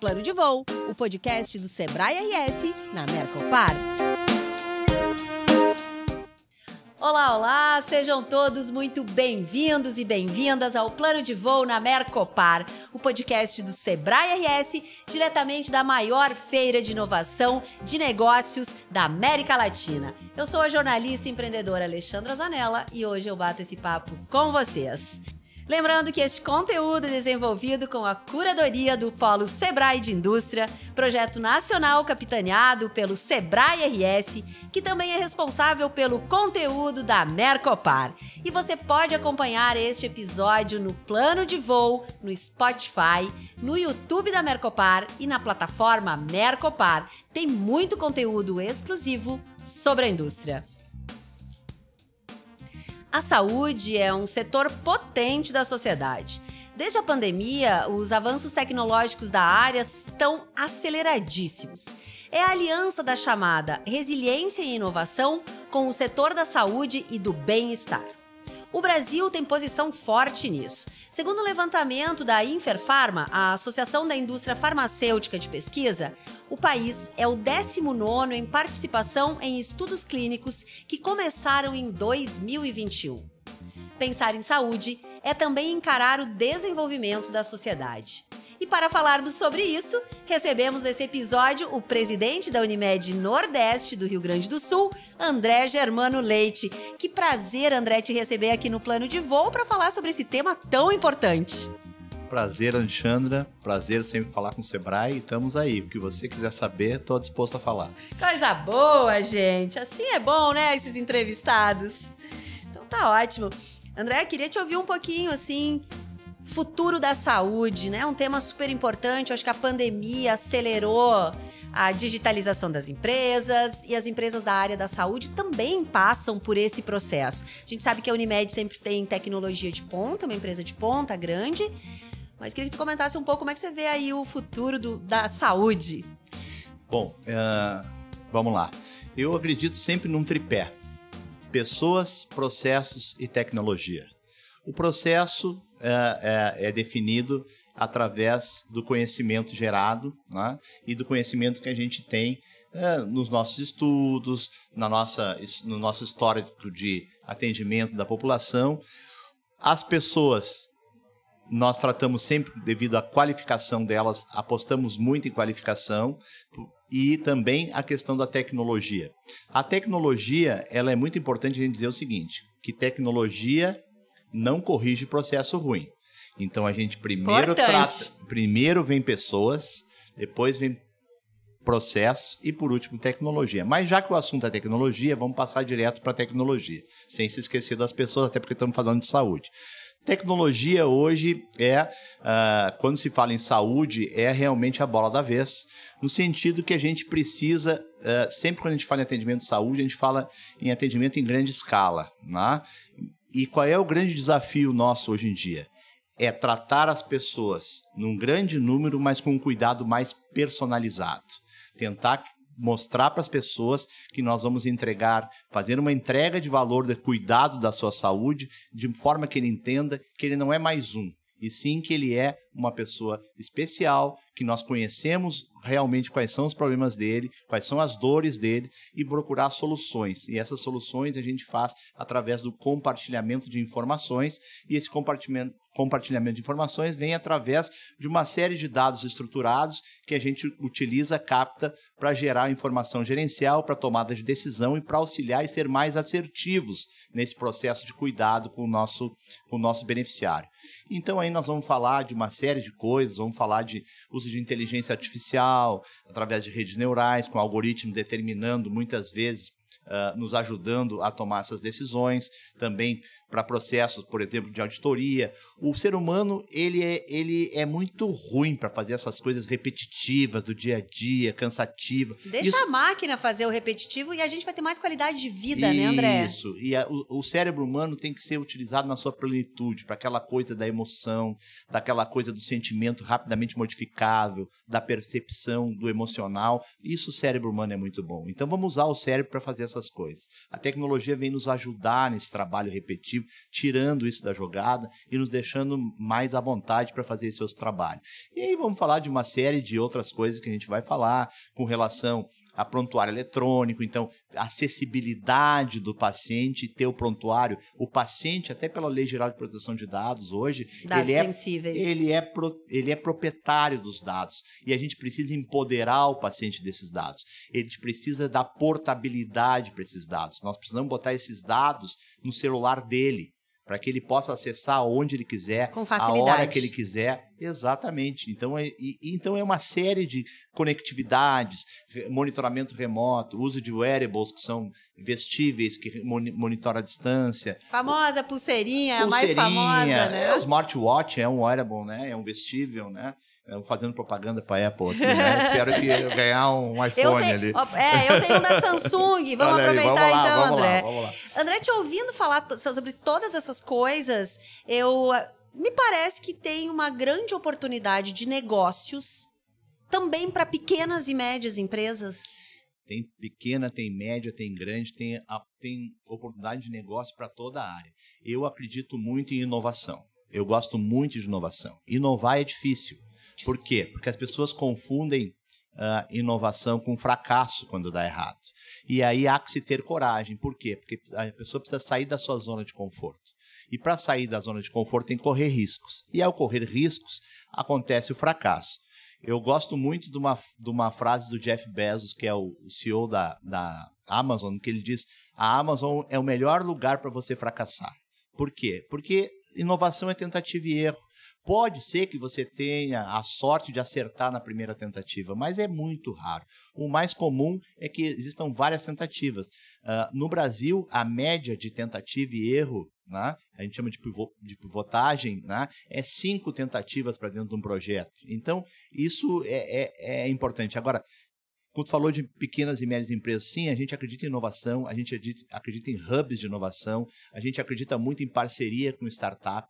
Plano de Voo, o podcast do Sebrae RS na Mercopar. Olá, olá! Sejam todos muito bem-vindos e bem-vindas ao Plano de Voo na Mercopar, o podcast do Sebrae RS, diretamente da maior feira de inovação de negócios da América Latina. Eu sou a jornalista e empreendedora Alexandra Zanella e hoje eu bato esse papo com vocês. Lembrando que este conteúdo é desenvolvido com a curadoria do Polo Sebrae de Indústria, projeto nacional capitaneado pelo Sebrae RS, que também é responsável pelo conteúdo da Mercopar. E você pode acompanhar este episódio no plano de voo, no Spotify, no YouTube da Mercopar e na plataforma Mercopar. Tem muito conteúdo exclusivo sobre a indústria. A saúde é um setor potente da sociedade. Desde a pandemia, os avanços tecnológicos da área estão aceleradíssimos. É a aliança da chamada resiliência e inovação com o setor da saúde e do bem-estar. O Brasil tem posição forte nisso. Segundo o levantamento da Inferfarma, a Associação da Indústria Farmacêutica de Pesquisa, o país é o 19 em participação em estudos clínicos que começaram em 2021. Pensar em saúde é também encarar o desenvolvimento da sociedade. E para falarmos sobre isso, recebemos nesse episódio o presidente da Unimed Nordeste do Rio Grande do Sul, André Germano Leite. Que prazer, André, te receber aqui no plano de voo para falar sobre esse tema tão importante. Prazer, Alexandra. Prazer sempre falar com o Sebrae. estamos aí. O que você quiser saber, estou disposto a falar. Coisa boa, gente. Assim é bom, né? Esses entrevistados. Então tá ótimo. André, queria te ouvir um pouquinho, assim, futuro da saúde, né? Um tema super importante. Eu acho que a pandemia acelerou a digitalização das empresas e as empresas da área da saúde também passam por esse processo. A gente sabe que a Unimed sempre tem tecnologia de ponta, uma empresa de ponta grande, mas queria que tu comentasse um pouco como é que você vê aí o futuro do, da saúde. Bom, uh, vamos lá. Eu acredito sempre num tripé: pessoas, processos e tecnologia. O processo é, é, é definido através do conhecimento gerado né, e do conhecimento que a gente tem é, nos nossos estudos, na nossa, no nosso histórico de atendimento da população. As pessoas nós tratamos sempre, devido à qualificação delas, apostamos muito em qualificação e também a questão da tecnologia. A tecnologia, ela é muito importante a gente dizer o seguinte, que tecnologia não corrige processo ruim. Então a gente primeiro importante. trata, primeiro vem pessoas, depois vem processos e por último tecnologia. Mas já que o assunto é tecnologia, vamos passar direto para tecnologia, sem se esquecer das pessoas, até porque estamos falando de saúde. Tecnologia hoje é, uh, quando se fala em saúde, é realmente a bola da vez, no sentido que a gente precisa, uh, sempre quando a gente fala em atendimento de saúde, a gente fala em atendimento em grande escala. Né? E qual é o grande desafio nosso hoje em dia? É tratar as pessoas num grande número, mas com um cuidado mais personalizado. Tentar mostrar para as pessoas que nós vamos entregar, fazer uma entrega de valor de cuidado da sua saúde, de forma que ele entenda que ele não é mais um, e sim que ele é uma pessoa especial, que nós conhecemos realmente quais são os problemas dele, quais são as dores dele e procurar soluções. E essas soluções a gente faz através do compartilhamento de informações e esse compartilhamento compartilhamento de informações vem através de uma série de dados estruturados que a gente utiliza, capta, para gerar informação gerencial, para tomada de decisão e para auxiliar e ser mais assertivos nesse processo de cuidado com o, nosso, com o nosso beneficiário. Então, aí nós vamos falar de uma série de coisas, vamos falar de uso de inteligência artificial, através de redes neurais, com algoritmos determinando muitas vezes Uh, nos ajudando a tomar essas decisões também para processos, por exemplo, de auditoria. O ser humano ele é, ele é muito ruim para fazer essas coisas repetitivas do dia a dia, cansativa. Deixa Isso... a máquina fazer o repetitivo e a gente vai ter mais qualidade de vida, Isso. né, André? Isso. E a, o, o cérebro humano tem que ser utilizado na sua plenitude, para aquela coisa da emoção, daquela coisa do sentimento rapidamente modificável, da percepção do emocional. Isso o cérebro humano é muito bom. Então vamos usar o cérebro para fazer essas coisas. A tecnologia vem nos ajudar nesse trabalho trabalho repetitivo, tirando isso da jogada e nos deixando mais à vontade para fazer esse outro trabalho. E aí vamos falar de uma série de outras coisas que a gente vai falar com relação a prontuário eletrônico, então acessibilidade do paciente, ter o prontuário. O paciente, até pela Lei Geral de Proteção de Dados hoje, dados ele, é, Ele, é pro, ele é proprietário dos dados e a gente precisa empoderar o paciente desses dados. A gente precisa dar portabilidade para esses dados. Nós precisamos botar esses dados no celular dele para que ele possa acessar onde ele quiser, Com a hora que ele quiser. Exatamente. Então é, e, então é uma série de conectividades, monitoramento remoto, uso de wearables que são vestíveis que monitora a distância. Famosa pulseirinha, pulseirinha a mais famosa, né? É, o smartwatch é um wearable, né? É um vestível, né? fazendo propaganda para a Apple aqui, né? Espero que eu ganhar um iPhone ali. É, eu tenho um da Samsung. Vamos aproveitar vamos lá, então, vamos André. Lá, vamos lá. André, te ouvindo falar sobre todas essas coisas, eu ah, me parece que tem uma grande oportunidade de negócios também para pequenas e médias empresas. Tem pequena, tem média, tem grande, tem, tem oportunidade de negócio para toda a área. Eu acredito muito em inovação. Eu gosto muito de inovação. Inovar é difícil por quê? Porque as pessoas confundem uh, inovação com fracasso quando dá errado. E aí há que se ter coragem. Por quê? Porque a pessoa precisa sair da sua zona de conforto. E para sair da zona de conforto tem que correr riscos. E ao correr riscos, acontece o fracasso. Eu gosto muito de uma, de uma frase do Jeff Bezos, que é o, CEO da, da Amazon, que ele diz: a Amazon é o melhor lugar para você fracassar. Por quê? Porque inovação é tentativa e erro. Pode ser que você tenha a sorte de acertar na primeira tentativa, mas é muito raro. O mais comum é que existam várias tentativas. Uh, no Brasil, a média de tentativa e erro, né, a gente chama de, pivot, de pivotagem, né, é cinco tentativas para dentro de um projeto. Então, isso é, é, é importante. Agora, quando falou de pequenas e médias empresas, sim, a gente acredita em inovação, a gente acredita, acredita em hubs de inovação, a gente acredita muito em parceria com startup.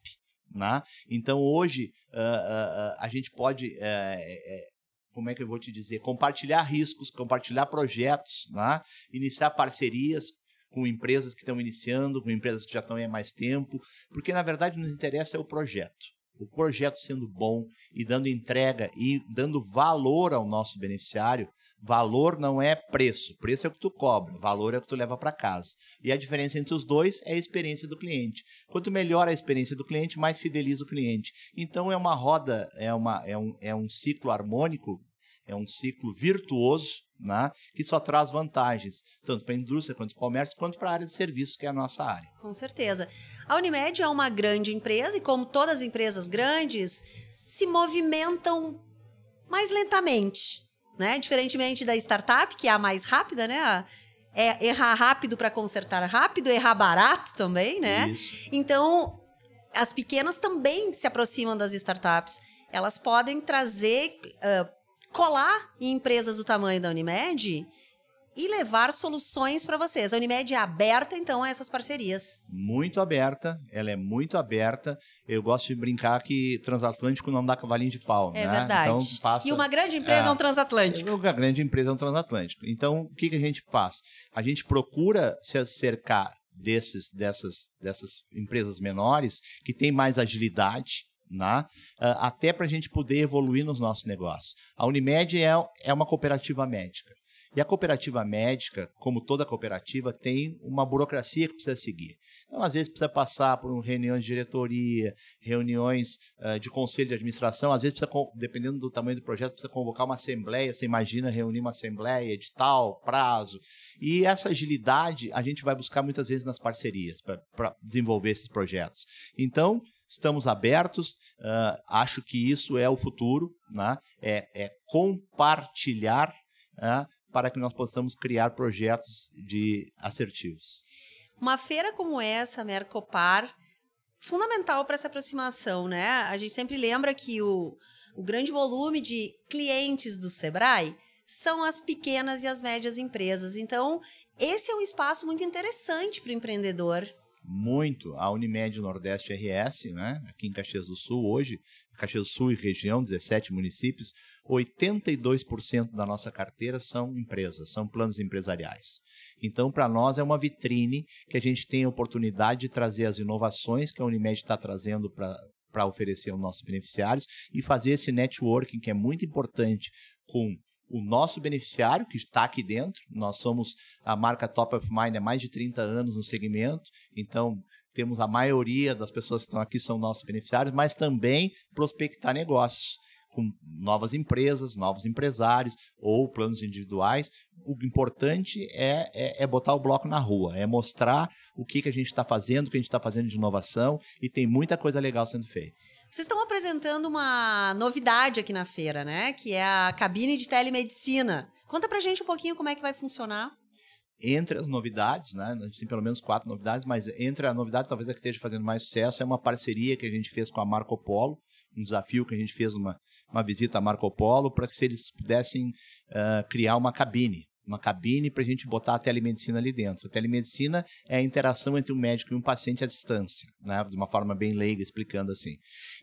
Né? Então hoje uh, uh, uh, a gente pode, eh, eh, eh, como é que eu vou te dizer, compartilhar riscos, compartilhar projetos, né? iniciar parcerias com empresas que estão iniciando, com empresas que já estão há mais tempo, porque na verdade nos interessa é o projeto. O projeto sendo bom e dando entrega e dando valor ao nosso beneficiário, Valor não é preço, preço é o que tu cobra, valor é o que tu leva para casa. E a diferença entre os dois é a experiência do cliente. Quanto melhor a experiência do cliente, mais fideliza o cliente. Então é uma roda, é, uma, é, um, é um ciclo harmônico, é um ciclo virtuoso, né, que só traz vantagens, tanto para a indústria, quanto para o comércio, quanto para a área de serviços, que é a nossa área. Com certeza. A Unimed é uma grande empresa e, como todas as empresas grandes, se movimentam mais lentamente né? Diferentemente da startup, que é a mais rápida, né? É errar rápido para consertar rápido, errar barato também, né? Isso. Então, as pequenas também se aproximam das startups. Elas podem trazer, uh, colar em empresas do tamanho da Unimed e levar soluções para vocês. A Unimed é aberta, então, a essas parcerias. Muito aberta, ela é muito aberta. Eu gosto de brincar que transatlântico não dá cavalinho de pau, é né? Verdade. Então, passa... E uma grande empresa é, é um transatlântico. Uma grande empresa é um transatlântico. Então, o que, que a gente faz? A gente procura se acercar desses, dessas, dessas empresas menores que têm mais agilidade, né? Ah, até para a gente poder evoluir nos nossos negócios. A Unimed é, é uma cooperativa médica. E a cooperativa médica, como toda cooperativa, tem uma burocracia que precisa seguir. Então, às vezes, precisa passar por reuniões de diretoria, reuniões uh, de conselho de administração, às vezes, precisa, dependendo do tamanho do projeto, precisa convocar uma assembleia. Você imagina reunir uma assembleia, edital, prazo. E essa agilidade a gente vai buscar muitas vezes nas parcerias para desenvolver esses projetos. Então, estamos abertos, uh, acho que isso é o futuro, né? é, é compartilhar. Uh, para que nós possamos criar projetos de assertivos. Uma feira como essa, Mercopar, fundamental para essa aproximação, né? A gente sempre lembra que o, o grande volume de clientes do Sebrae são as pequenas e as médias empresas. Então, esse é um espaço muito interessante para o empreendedor. Muito. A Unimed Nordeste RS, né? aqui em Caxias do Sul, hoje, Caxias do Sul e região, 17 municípios, 82% da nossa carteira são empresas, são planos empresariais. Então, para nós é uma vitrine que a gente tem a oportunidade de trazer as inovações que a Unimed está trazendo para oferecer aos nossos beneficiários e fazer esse networking que é muito importante com o nosso beneficiário, que está aqui dentro. Nós somos a marca Top of Mind há mais de 30 anos no segmento, então temos a maioria das pessoas que estão aqui são nossos beneficiários, mas também prospectar negócios com novas empresas, novos empresários ou planos individuais. O importante é, é, é botar o bloco na rua, é mostrar o que, que a gente está fazendo, o que a gente está fazendo de inovação e tem muita coisa legal sendo feita. Vocês estão apresentando uma novidade aqui na feira, né? Que é a cabine de telemedicina. Conta pra gente um pouquinho como é que vai funcionar entre as novidades, né? A gente tem pelo menos quatro novidades, mas entre a novidade, talvez a que esteja fazendo mais sucesso, é uma parceria que a gente fez com a Marco Polo, um desafio que a gente fez numa, uma visita a Marco Polo para que se eles pudessem uh, criar uma cabine. Uma cabine para a gente botar a telemedicina ali dentro. A telemedicina é a interação entre um médico e um paciente à distância, né? de uma forma bem leiga, explicando assim.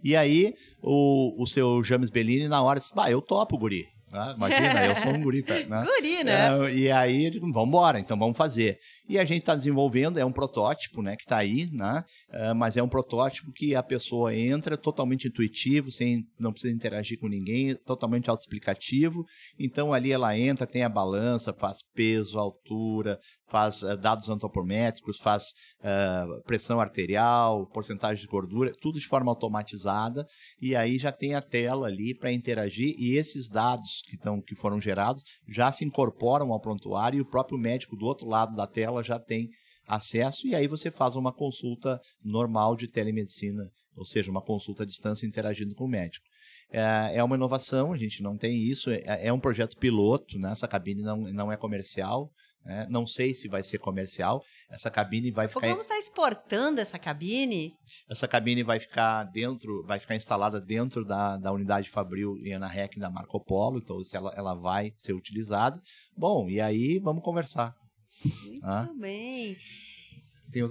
E aí, o, o seu James Bellini, na hora, disse: Bah, eu topo, Guri. Né? imagina, eu sou um guri, né? guri, né? É, e aí, vamos embora, então vamos fazer. E a gente está desenvolvendo, é um protótipo, né, que está aí, né? É, mas é um protótipo que a pessoa entra totalmente intuitivo, sem não precisa interagir com ninguém, totalmente autoexplicativo. Então ali ela entra, tem a balança, faz peso, altura, faz uh, dados antropométricos, faz uh, pressão arterial, porcentagem de gordura, tudo de forma automatizada, e aí já tem a tela ali para interagir, e esses dados que, tão, que foram gerados já se incorporam ao prontuário e o próprio médico do outro lado da tela já tem acesso, e aí você faz uma consulta normal de telemedicina, ou seja, uma consulta à distância interagindo com o médico. Eh, é uma inovação, a gente não tem isso, é, é um projeto piloto, né? essa cabine não, não é comercial, né? não sei se vai ser comercial. Essa cabine vai ficar. Vamos estar exportando essa cabine? Essa cabine vai ficar dentro, vai ficar instalada dentro da, da unidade Fabril e Ana Rec da Marco Polo, então ela, ela vai ser utilizada. Bom, e aí vamos conversar. Muito ah. bem. Tem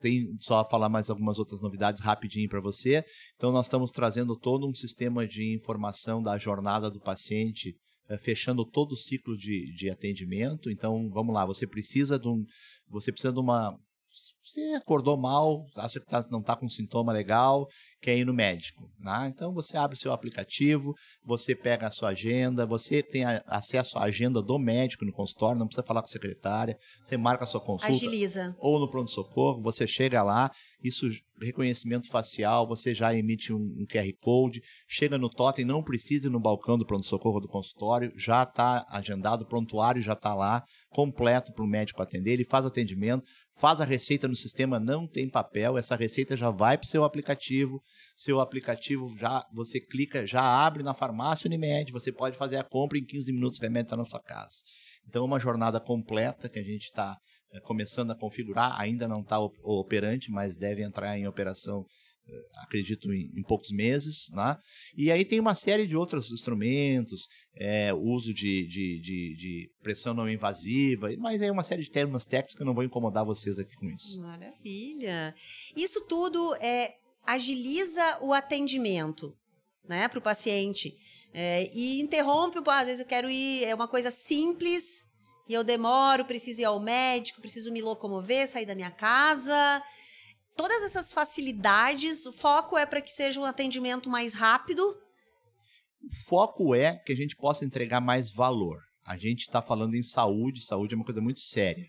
tem só falar mais algumas outras novidades rapidinho para você. Então, nós estamos trazendo todo um sistema de informação da jornada do paciente eh, fechando todo o ciclo de, de atendimento. Então, vamos lá, você precisa de um, você precisa de uma você acordou mal, acha que tá, não está com sintoma legal, quer ir no médico. Né? Então você abre o seu aplicativo, você pega a sua agenda, você tem a, acesso à agenda do médico no consultório, não precisa falar com a secretária, você marca a sua consulta. Agiliza. Ou no pronto-socorro, você chega lá, isso reconhecimento facial, você já emite um, um QR Code, chega no totem, não precisa ir no balcão do pronto-socorro do consultório, já está agendado, o prontuário já está lá, completo para o médico atender, ele faz atendimento, faz a receita no sistema, não tem papel, essa receita já vai para o seu aplicativo, seu aplicativo já você clica, já abre na farmácia Unimed, você pode fazer a compra em 15 minutos, remédio está na sua casa. Então é uma jornada completa que a gente está eh, começando a configurar, ainda não está operante, mas deve entrar em operação eh, acredito em, em, poucos meses, né? E aí tem uma série de outros instrumentos, é, uso de, de, de, de, pressão não invasiva, mas aí é uma série de termos técnicos que eu não vou incomodar vocês aqui com isso. Maravilha! Isso tudo é, agiliza o atendimento, né, para o paciente é, e interrompe o, às vezes eu quero ir, é uma coisa simples e eu demoro, preciso ir ao médico, preciso me locomover, sair da minha casa todas essas facilidades, o foco é para que seja um atendimento mais rápido? O foco é que a gente possa entregar mais valor. A gente está falando em saúde, saúde é uma coisa muito séria.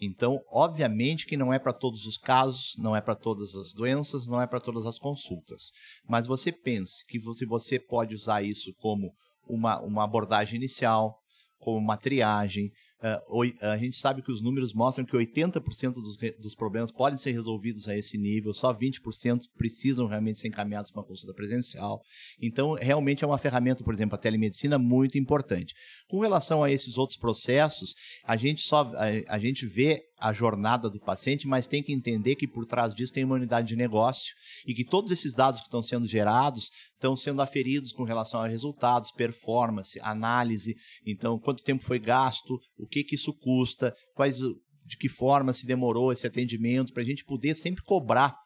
Então, obviamente que não é para todos os casos, não é para todas as doenças, não é para todas as consultas. Mas você pense que você, você pode usar isso como uma, uma abordagem inicial, como uma triagem, eh, eh, a gente sabe que os números mostram que 80% dos, dos, problemas podem ser resolvidos a esse nível, só 20% precisam realmente ser encaminhados para uma consulta presencial. Então, realmente é uma ferramenta, por exemplo, a telemedicina, muito importante. Com relação a esses outros processos, a gente só a, a gente vê a jornada do paciente, mas tem que entender que por trás disso tem uma unidade de negócio e que todos esses dados que estão sendo gerados estão sendo aferidos com relação a resultados, performance, análise. Então, quanto tempo foi gasto, o que, que isso custa, quais, de que forma se demorou esse atendimento, para a gente poder sempre cobrar,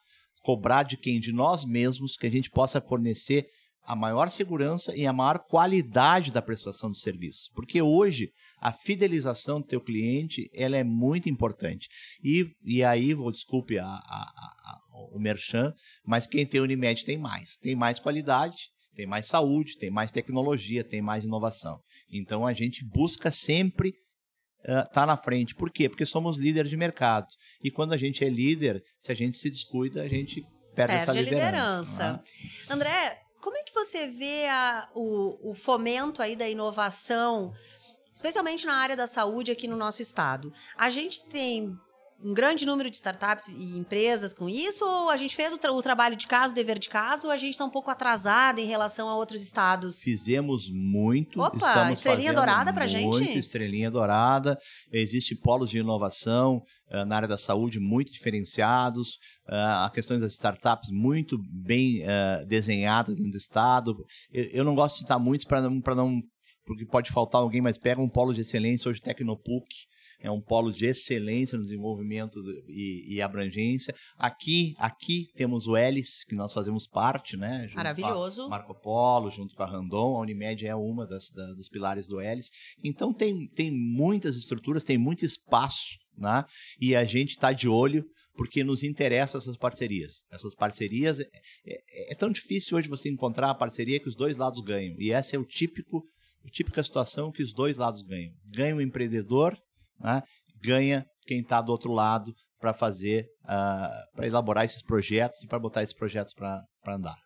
cobrar de quem? De nós mesmos, que a gente possa fornecer a maior segurança e a maior qualidade da prestação do serviço. Porque hoje a fidelização do teu cliente ela é muito importante. E, e aí, vou desculpe a, a, a, o Merchan, mas quem tem Unimed tem mais. Tem mais qualidade, tem mais saúde, tem mais tecnologia, tem mais inovação. Então a gente busca sempre estar uh, tá na frente. Por quê? Porque somos líder de mercado. E quando a gente é líder, se a gente se descuida, a gente perde, perde essa liderança. liderança. Né? André, como é que você vê a, o, o fomento aí da inovação, especialmente na área da saúde aqui no nosso estado? A gente tem um grande número de startups e empresas com isso? Ou a gente fez o, tra o trabalho de casa, o dever de casa, ou a gente está um pouco atrasada em relação a outros estados? Fizemos muito. Opa, estamos estrelinha dourada para gente? Muito, estrelinha dourada. Existem polos de inovação eh, na área da saúde muito diferenciados, uh, eh, a questão das startups muito bem uh, desenhadas dentro do Estado. Eu, eu não gosto de citar muitos para não, não, porque pode faltar alguém, mas pega um polo de excelência, hoje Tecnopuc, é um polo de excelência no desenvolvimento e, e, abrangência. Aqui, aqui temos o Elis, que nós fazemos parte, né? Maravilhoso. Marco Polo, junto com a Randon, a Unimed é uma das, da, dos pilares do Elis. Então tem, tem muitas estruturas, tem muito espaço né? e a gente está de olho porque nos interessa essas parcerias. Essas parcerias, é, é, é, tão difícil hoje você encontrar a parceria que os dois lados ganham, e essa é o típico, a típica situação que os dois lados ganham. Ganha o empreendedor, né? ganha quem está do outro lado, para fazer, uh, ah, para elaborar esses projetos e para botar esses projetos para andar.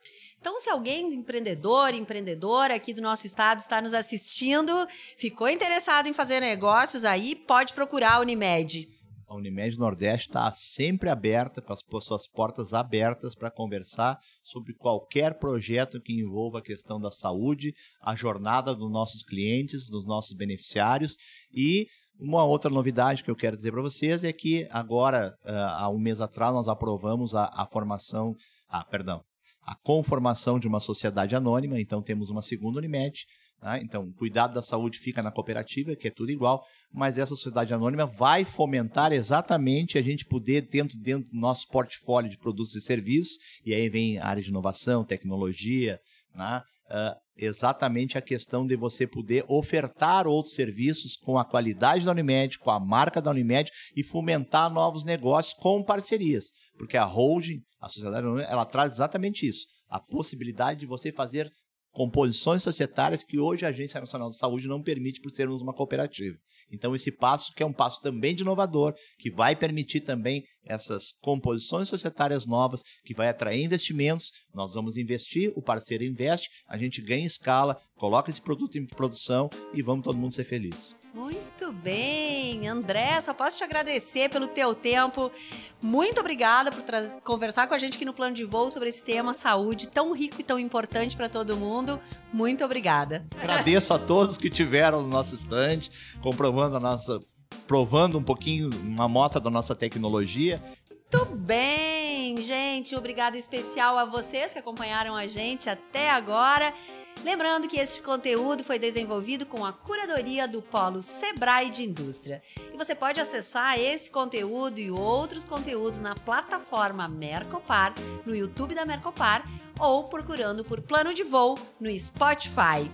Então, se alguém empreendedor, empreendedora aqui do nosso estado está nos assistindo, ficou interessado em fazer negócios aí, pode procurar a Unimed. A Unimed Nordeste está sempre aberta, com as suas portas abertas para conversar sobre qualquer projeto que envolva a questão da saúde, a jornada dos nossos clientes, dos nossos beneficiários e uma outra novidade que eu quero dizer para vocês é que agora, ah, há um mês atrás, nós aprovamos a, a formação, ah, perdão, a conformação de uma sociedade anônima, então temos uma segunda Unimed, tá? Então, o cuidado da saúde fica na cooperativa, que é tudo igual, mas essa sociedade anônima vai fomentar exatamente a gente poder, dentro, dentro do nosso portfólio de produtos e serviços, e aí vem a área de inovação, tecnologia, né? uh, exatamente a questão de você poder ofertar outros serviços com a qualidade da Unimed, com a marca da Unimed e fomentar novos negócios com parcerias. Porque a holding, a sociedade, ela traz exatamente isso. A possibilidade de você fazer composições societárias que hoje a Agência Nacional de Saúde não permite por sermos uma cooperativa. Então, esse passo, que é um passo também de inovador, que vai permitir também essas composições societárias novas, que vai atrair investimentos. Nós vamos investir, o parceiro investe, a gente ganha escala, coloca esse produto em produção e vamos todo mundo ser feliz. Muito bem, André, só posso te agradecer pelo teu tempo. Muito obrigada por conversar com a gente aqui no Plano de Voo sobre esse tema saúde tão rico e tão importante para todo mundo. Muito obrigada. Agradeço a todos que tiveram no nosso stand, comprovando a nossa provando um pouquinho uma amostra da nossa tecnologia muito bem, gente. Obrigada especial a vocês que acompanharam a gente até agora. Lembrando que este conteúdo foi desenvolvido com a curadoria do Polo Sebrae de Indústria. E você pode acessar esse conteúdo e outros conteúdos na plataforma Mercopar, no YouTube da Mercopar ou procurando por Plano de Voo no Spotify.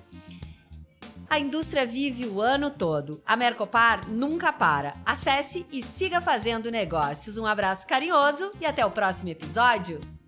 A indústria vive o ano todo. A Mercopar nunca para. Acesse e siga fazendo negócios. Um abraço carinhoso e até o próximo episódio.